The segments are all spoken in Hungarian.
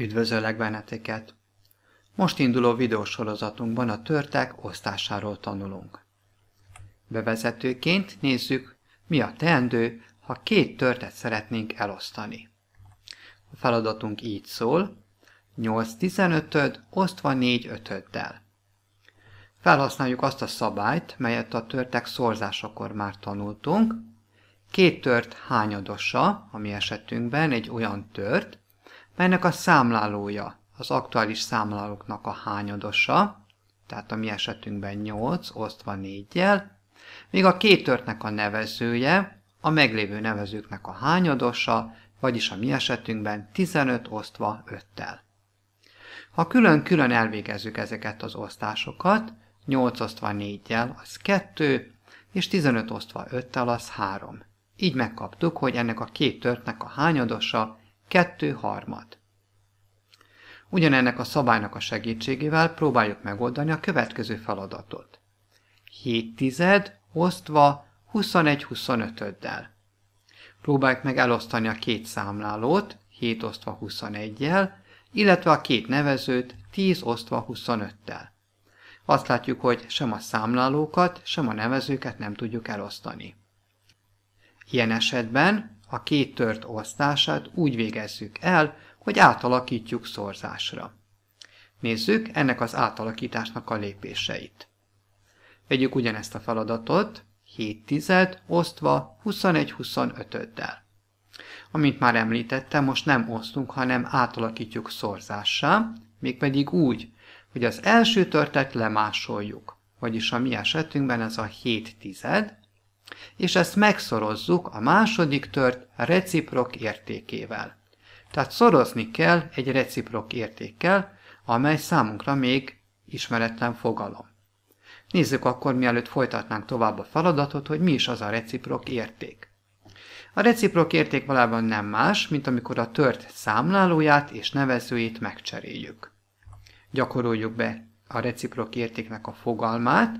Üdvözöllek benneteket! Most induló videósorozatunkban a törtek osztásáról tanulunk. Bevezetőként nézzük, mi a teendő, ha két törtet szeretnénk elosztani. A feladatunk így szól, 8 15 osztva 4 5 öddel Felhasználjuk azt a szabályt, melyet a törtek szorzásakor már tanultunk. Két tört hányadosa, ami esetünkben egy olyan tört, melynek a számlálója az aktuális számlálóknak a hányadosa, tehát a mi esetünkben 8 osztva 4-jel, míg a két törtnek a nevezője a meglévő nevezőknek a hányadosa, vagyis a mi esetünkben 15 osztva 5-tel. Ha külön-külön elvégezzük ezeket az osztásokat, 8 osztva 4-jel az 2, és 15 osztva 5-tel az 3. Így megkaptuk, hogy ennek a két törtnek a hányadosa Kettő harmad. Ugyanennek a szabálynak a segítségével próbáljuk megoldani a következő feladatot. 7 tized osztva 21-25-del. Próbáljuk meg elosztani a két számlálót, 7 osztva 21-jel, illetve a két nevezőt 10 osztva 25-tel. Azt látjuk, hogy sem a számlálókat, sem a nevezőket nem tudjuk elosztani. Ilyen esetben a két tört osztását úgy végezzük el, hogy átalakítjuk szorzásra. Nézzük ennek az átalakításnak a lépéseit. Vegyük ugyanezt a feladatot, 7 tized osztva 21-25-del. Amint már említettem, most nem osztunk, hanem átalakítjuk szorzással, mégpedig úgy, hogy az első törtet lemásoljuk, vagyis a mi esetünkben ez a 7 tized, és ezt megszorozzuk a második tört reciprok értékével. Tehát szorozni kell egy reciprok értékkel, amely számunkra még ismeretlen fogalom. Nézzük akkor, mielőtt folytatnánk tovább a feladatot, hogy mi is az a reciprok érték. A reciprok érték valában nem más, mint amikor a tört számlálóját és nevezőjét megcseréljük. Gyakoroljuk be a reciprok értéknek a fogalmát,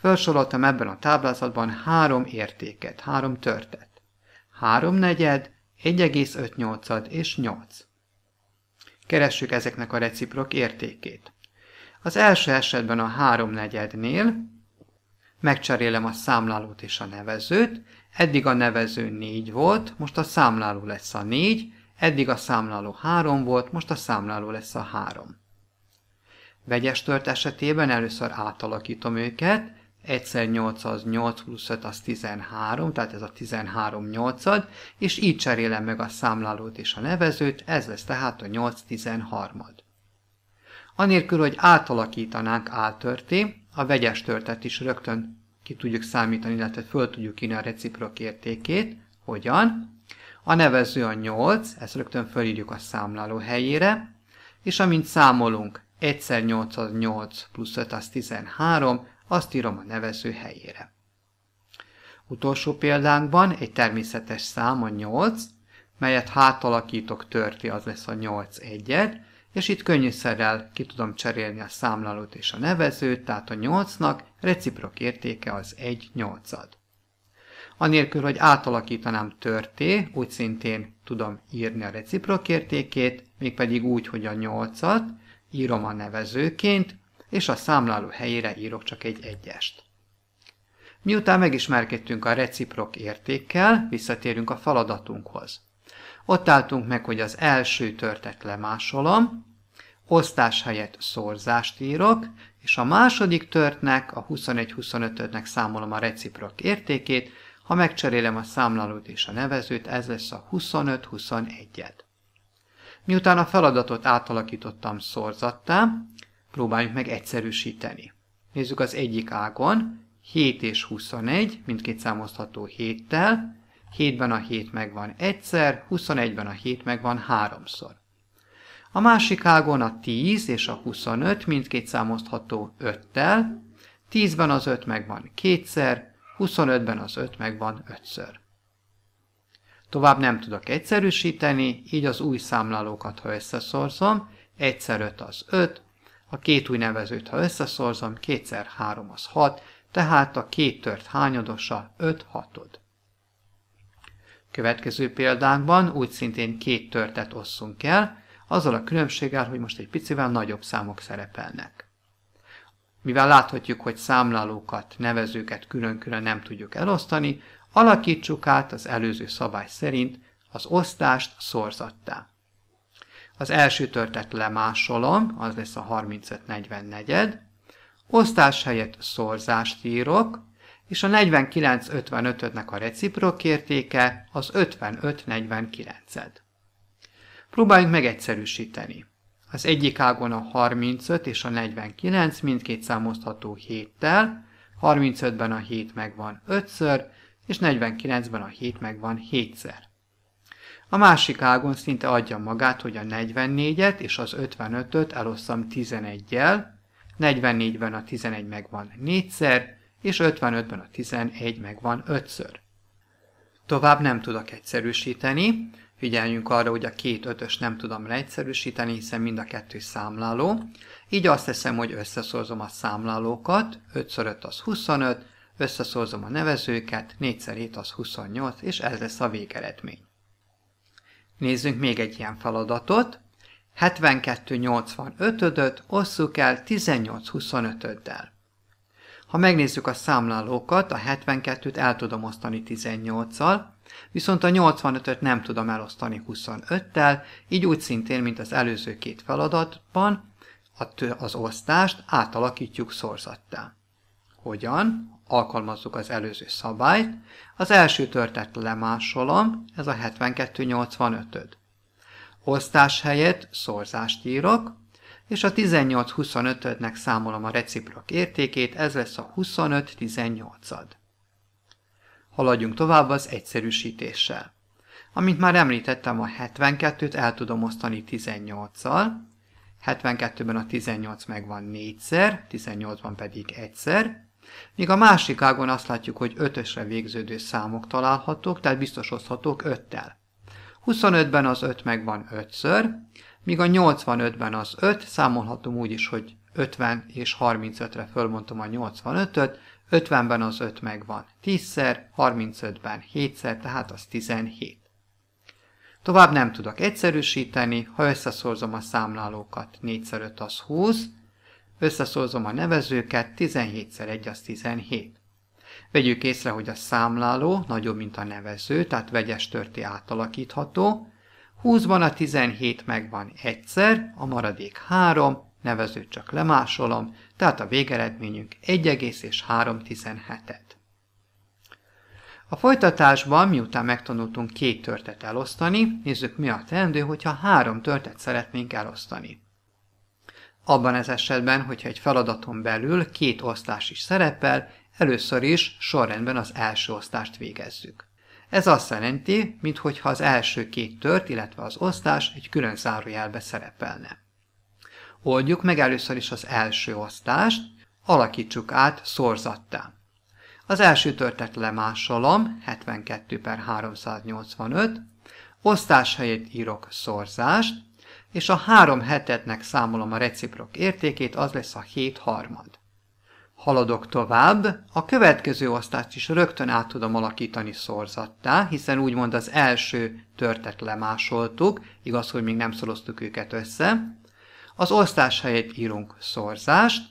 Felsoroltam ebben a táblázatban három értéket, három törtet. 3 negyed, 1,58 és 8. Keressük ezeknek a reciprok értékét. Az első esetben a 3 negyednél megcserélem a számlálót és a nevezőt, eddig a nevező 4 volt, most a számláló lesz a 4, eddig a számláló 3 volt, most a számláló lesz a 3. Vegyes tört esetében először átalakítom őket, 1 8 az 8 plusz 5 az 13, tehát ez a 13 nyolcad, és így cserélem meg a számlálót és a nevezőt, ez lesz tehát a 8 13 -ad. Anélkül, hogy átalakítanánk áltörté, a vegyes törtet is rögtön ki tudjuk számítani, illetve föl tudjuk írni a reciprok értékét. Hogyan? A nevező a 8, ezt rögtön fölírjuk a számláló helyére, és amint számolunk, egyszer 8 az 8 plusz 5 az 13, azt írom a nevező helyére. Utolsó példánkban egy természetes szám a 8, melyet hátalakítok törti, az lesz a 8 egyed, és itt könnyűszerrel ki tudom cserélni a számlalót és a nevezőt, tehát a 8-nak reciprok értéke az 1 8-ad. Anélkül, hogy átalakítanám törté, úgy szintén tudom írni a reciprok értékét, mégpedig úgy, hogy a 8-at írom a nevezőként, és a számláló helyére írok csak egy egyest. Miután megismerkedtünk a reciprok értékkel, visszatérünk a feladatunkhoz. Ott álltunk meg, hogy az első törtet lemásolom, osztás helyett szorzást írok, és a második törtnek, a 21-25-nek számolom a reciprok értékét, ha megcserélem a számlálót és a nevezőt, ez lesz a 25-21-et. Miután a feladatot átalakítottam szorzattá, próbáljuk meg egyszerűsíteni. Nézzük az egyik ágon, 7 és 21, mindkét számozható 7-tel, 7-ben a 7 megvan egyszer, 21-ben a 7 megvan háromszor. A másik ágon a 10 és a 25, mindkét számozható 5-tel, 10-ben az 5 megvan kétszer, 25-ben az 5 megvan 5-ször. Tovább nem tudok egyszerűsíteni, így az új számlálókat, ha összeszorzom, egyszer 5 az 5, a két új nevezőt, ha összeszorzom, kétszer három az hat, tehát a két tört hányadosa 5 hatod. Következő példánkban úgy szintén két törtet osszunk el, azzal a különbséggel, hogy most egy picivel nagyobb számok szerepelnek. Mivel láthatjuk, hogy számlálókat, nevezőket külön-külön nem tudjuk elosztani, alakítsuk át az előző szabály szerint az osztást szorzattá. Az első törtet lemásolom, az lesz a 35-44-ed. Osztás helyett szorzást írok, és a 49-55-nek a reciprok értéke az 55-49-ed. Próbáljunk megegyszerűsíteni. Az egyik ágon a 35 és a 49 mindkét számozható 7-tel, 35-ben a 7 megvan 5-ször, és 49-ben a 7 megvan 7-szer. A másik ágon szinte adja magát, hogy a 44-et és az 55-öt elosszam 11-jel, 44-ben a 11 megvan 4-szer, és 55-ben a 11 megvan 5-ször. Tovább nem tudok egyszerűsíteni, figyeljünk arra, hogy a két ötös nem tudom leegyszerűsíteni, hiszen mind a kettő számláló, így azt teszem, hogy összeszorzom a számlálókat, 5x5 az 25, összeszorzom a nevezőket, 4x7 az 28, és ez lesz a végeredmény. Nézzünk még egy ilyen feladatot. 72-85-öt osszuk el 18-25-öddel. Ha megnézzük a számlálókat, a 72-t el tudom osztani 18-al, viszont a 85-öt nem tudom elosztani 25-tel, így úgy szintén, mint az előző két feladatban, az osztást átalakítjuk szorzattá. Hogyan? Alkalmazzuk az előző szabályt. Az első törtet lemásolom, ez a 7285-öd. Osztás helyett szorzást írok, és a 1825 ödnek számolom a reciprok értékét, ez lesz a 2518. ad Haladjunk tovább az egyszerűsítéssel. Amint már említettem, a 72-t el tudom osztani 18-al, 72-ben a 18 megvan 4-szer, 18-ban pedig 1-szer, Míg a másik ágon azt látjuk, hogy ötösre végződő számok találhatók, tehát biztosozhatók öttel. 25-ben az 5 megvan 5-ször, míg a 85-ben az 5, számolhatom úgy is, hogy 50 és 35-re fölmondtam a 85-öt, 50-ben az 5 megvan 10-szer, 35-ben 7-szer, tehát az 17. Tovább nem tudok egyszerűsíteni, ha összeszorzom a számlálókat, 4 5 az 20, Összeszorzom a nevezőket, 17-szer 1 az 17. Vegyük észre, hogy a számláló nagyobb, mint a nevező, tehát vegyes törté átalakítható. 20-ban a 17 megvan egyszer, a maradék 3, nevezőt csak lemásolom, tehát a végeredményünk 1,317-et. A folytatásban, miután megtanultunk két törtet elosztani, nézzük mi a teendő, hogyha három törtet szeretnénk elosztani. Abban az esetben, hogyha egy feladaton belül két osztás is szerepel, először is sorrendben az első osztást végezzük. Ez azt jelenti, minthogyha az első két tört, illetve az osztás egy külön zárójelbe szerepelne. Oldjuk meg először is az első osztást, alakítsuk át szorzattá. Az első törtet lemásolom, 72 per 385, osztás helyett írok szorzást, és a három hetetnek számolom a reciprok értékét, az lesz a hét harmad. Haladok tovább, a következő osztást is rögtön át tudom alakítani szorzattá, hiszen úgymond az első törtet lemásoltuk, igaz, hogy még nem szoroztuk őket össze. Az osztás helyett írunk szorzást,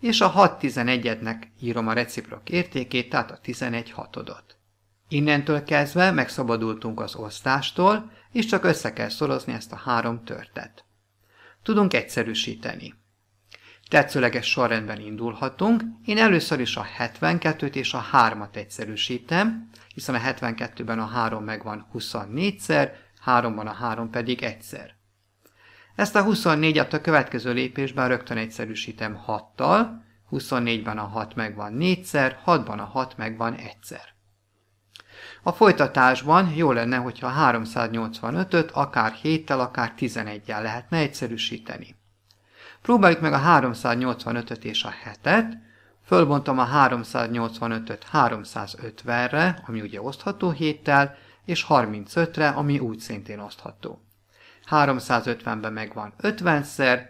és a 6 11 írom a reciprok értékét, tehát a 11 hatodot. Innentől kezdve megszabadultunk az osztástól, és csak össze kell szorozni ezt a három törtet. Tudunk egyszerűsíteni. Tetszőleges sorrendben indulhatunk, én először is a 72-t és a 3-at egyszerűsítem, hiszen a 72-ben a 3 megvan 24-szer, 3-ban a 3 pedig egyszer. Ezt a 24-et a következő lépésben rögtön egyszerűsítem 6-tal, 24-ben a 6 megvan 4-szer, 6-ban a 6 megvan egyszer. A folytatásban jó lenne, hogyha 385-öt akár 7-tel, akár 11-jel lehetne egyszerűsíteni. Próbáljuk meg a 385-öt és a 7-et, fölbontom a 385-öt 350-re, ami ugye osztható 7-tel, és 35-re, ami úgy szintén osztható. 350-ben megvan 50-szer,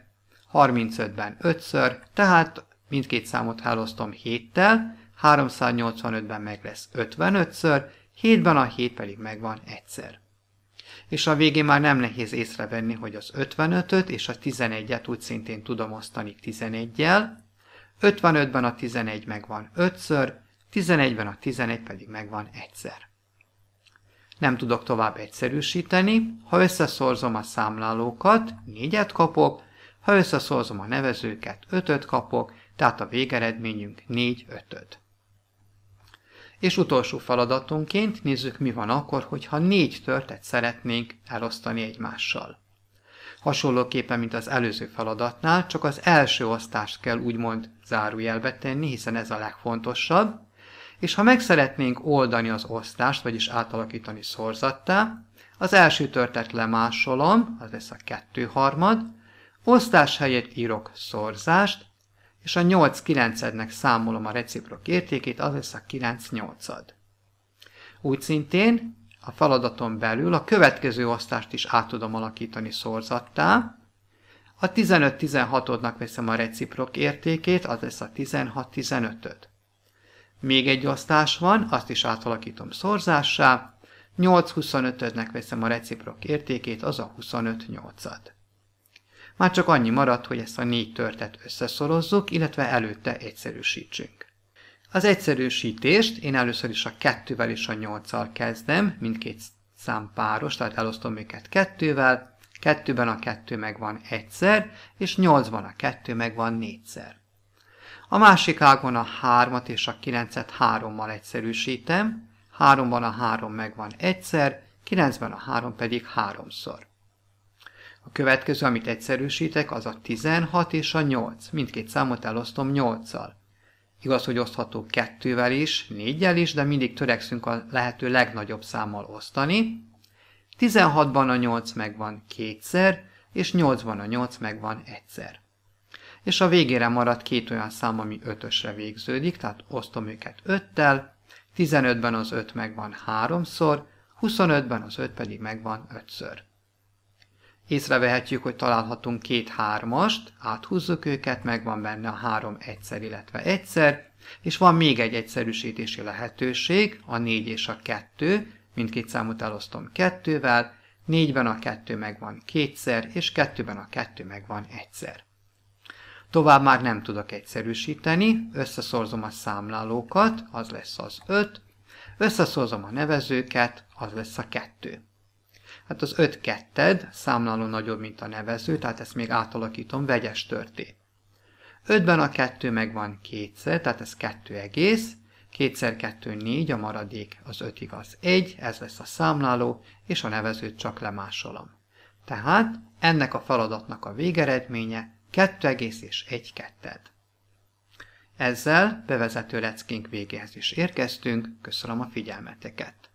35-ben 5-ször, tehát mindkét számot elosztom 7-tel, 385-ben meg lesz 55-ször, Hétben a hét pedig megvan egyszer. És a végén már nem nehéz észrevenni, hogy az 55-öt és a 11-et úgy szintén tudom osztani 11-jel. 55-ben a 11 megvan 5-ször, 11-ben a 11 pedig megvan egyszer. Nem tudok tovább egyszerűsíteni, ha összeszorzom a számlálókat, 4-et kapok, ha összeszorzom a nevezőket, 5-öt kapok, tehát a végeredményünk 4-5-öt. És utolsó feladatunként nézzük, mi van akkor, hogyha négy törtet szeretnénk elosztani egymással. Hasonlóképpen, mint az előző feladatnál, csak az első osztást kell úgymond zárójelbe tenni, hiszen ez a legfontosabb, és ha meg szeretnénk oldani az osztást, vagyis átalakítani szorzattá, az első törtet lemásolom, az lesz a kettő harmad, osztás helyett írok szorzást, és a 8 9 számolom a reciprok értékét, az lesz a 9 8 -ad. Úgy szintén a feladaton belül a következő osztást is át tudom alakítani szorzattá. A 15-16-odnak veszem a reciprok értékét, az lesz a 16 15 öt Még egy osztás van, azt is átalakítom szorzássá. 8-25-ödnek veszem a reciprok értékét, az a 25-8-ad. Már csak annyi maradt, hogy ezt a négy törtet összeszorozzuk, illetve előtte egyszerűsítsünk. Az egyszerűsítést én először is a kettővel és a nyolccal kezdem, mindkét szám páros, tehát elosztom őket kettővel, kettőben a kettő megvan egyszer, és nyolcban a kettő megvan négyszer. A másik ágon a 3-at és a 9-et egyszerűsítem, Háromban a három megvan egyszer, kilencben a három pedig háromszor. A következő, amit egyszerűsítek, az a 16 és a 8. Mindkét számot elosztom 8 szal Igaz, hogy osztható kettővel is, négyel is, de mindig törekszünk a lehető legnagyobb számmal osztani. 16-ban a 8 megvan kétszer, és 8-ban a 8 megvan egyszer. És a végére maradt két olyan szám, ami 5-ösre végződik, tehát osztom őket 5-tel, 15-ben az 5 megvan háromszor, 25-ben az 5 pedig megvan 5-ször. Észrevehetjük, hogy találhatunk két hármast, áthúzzuk őket, megvan benne a három egyszer, illetve egyszer, és van még egy egyszerűsítési lehetőség, a 4 és a 2, mindkét számot elosztom kettővel, négyben 4-ben a 2 megvan kétszer, és 2-ben a 2 megvan egyszer. Tovább már nem tudok egyszerűsíteni, összeszorzom a számlálókat, az lesz az 5, összeszorzom a nevezőket, az lesz a 2. Hát az 5 ketted számláló nagyobb, mint a nevező, tehát ezt még átalakítom vegyes törté. 5-ben a 2 megvan kétszer, tehát ez 2 egész, 2 2 4, a maradék az 5 igaz 1, ez lesz a számláló, és a nevezőt csak lemásolom. Tehát ennek a feladatnak a végeredménye egy ketted. Ezzel bevezető leckénk végéhez is érkeztünk, köszönöm a figyelmeteket!